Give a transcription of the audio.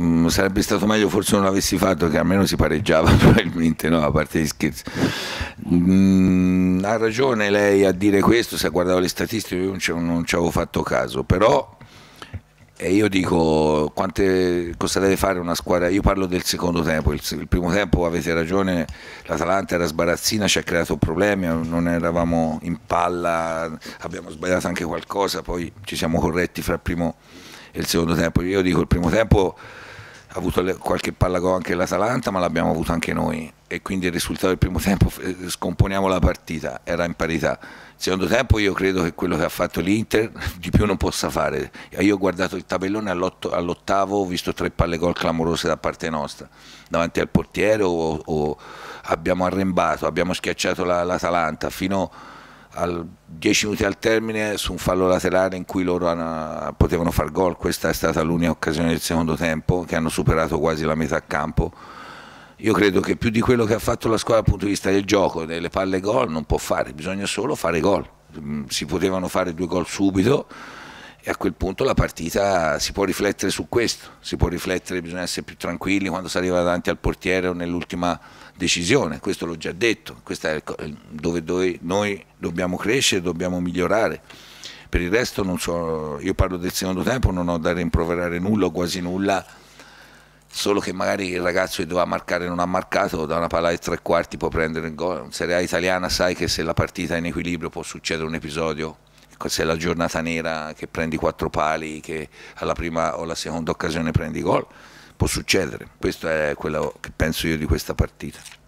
Mm, sarebbe stato meglio forse non l'avessi fatto che almeno si pareggiava probabilmente, no? a parte gli scherzi. Mm, ha ragione lei a dire questo, se guardavo le statistiche io non ci avevo fatto caso, però e io dico quante, cosa deve fare una squadra io parlo del secondo tempo il, il primo tempo avete ragione l'Atalanta era sbarazzina ci ha creato problemi non eravamo in palla abbiamo sbagliato anche qualcosa poi ci siamo corretti fra il primo e il secondo tempo io dico il primo tempo ha avuto qualche palla gol anche l'Atalanta, ma l'abbiamo avuto anche noi e quindi il risultato del primo tempo, eh, scomponiamo la partita, era in parità. Secondo tempo io credo che quello che ha fatto l'Inter di più non possa fare. Eh, io ho guardato il tabellone all'ottavo, ho visto tre palle gol clamorose da parte nostra, davanti al portiere o, o abbiamo arrembato, abbiamo schiacciato l'Atalanta fino a al 10 minuti al termine su un fallo laterale in cui loro hanno, potevano far gol, questa è stata l'unica occasione del secondo tempo che hanno superato quasi la metà campo. Io credo che più di quello che ha fatto la squadra dal punto di vista del gioco, delle palle gol, non può fare, bisogna solo fare gol. Mm, si potevano fare due gol subito e a quel punto la partita si può riflettere su questo, si può riflettere, bisogna essere più tranquilli quando si arriva davanti al portiere o nell'ultima decisione, questo l'ho già detto, questo è dove, dove, noi dobbiamo crescere, dobbiamo migliorare. Per il resto so, io parlo del secondo tempo, non ho da rimproverare nulla o quasi nulla, solo che magari il ragazzo che doveva marcare non ha marcato, da una palla ai tre quarti può prendere il gol. In Serie A italiana sai che se la partita è in equilibrio può succedere un episodio Ecco, se è la giornata nera che prendi quattro pali, che alla prima o alla seconda occasione prendi gol, può succedere. Questo è quello che penso io di questa partita.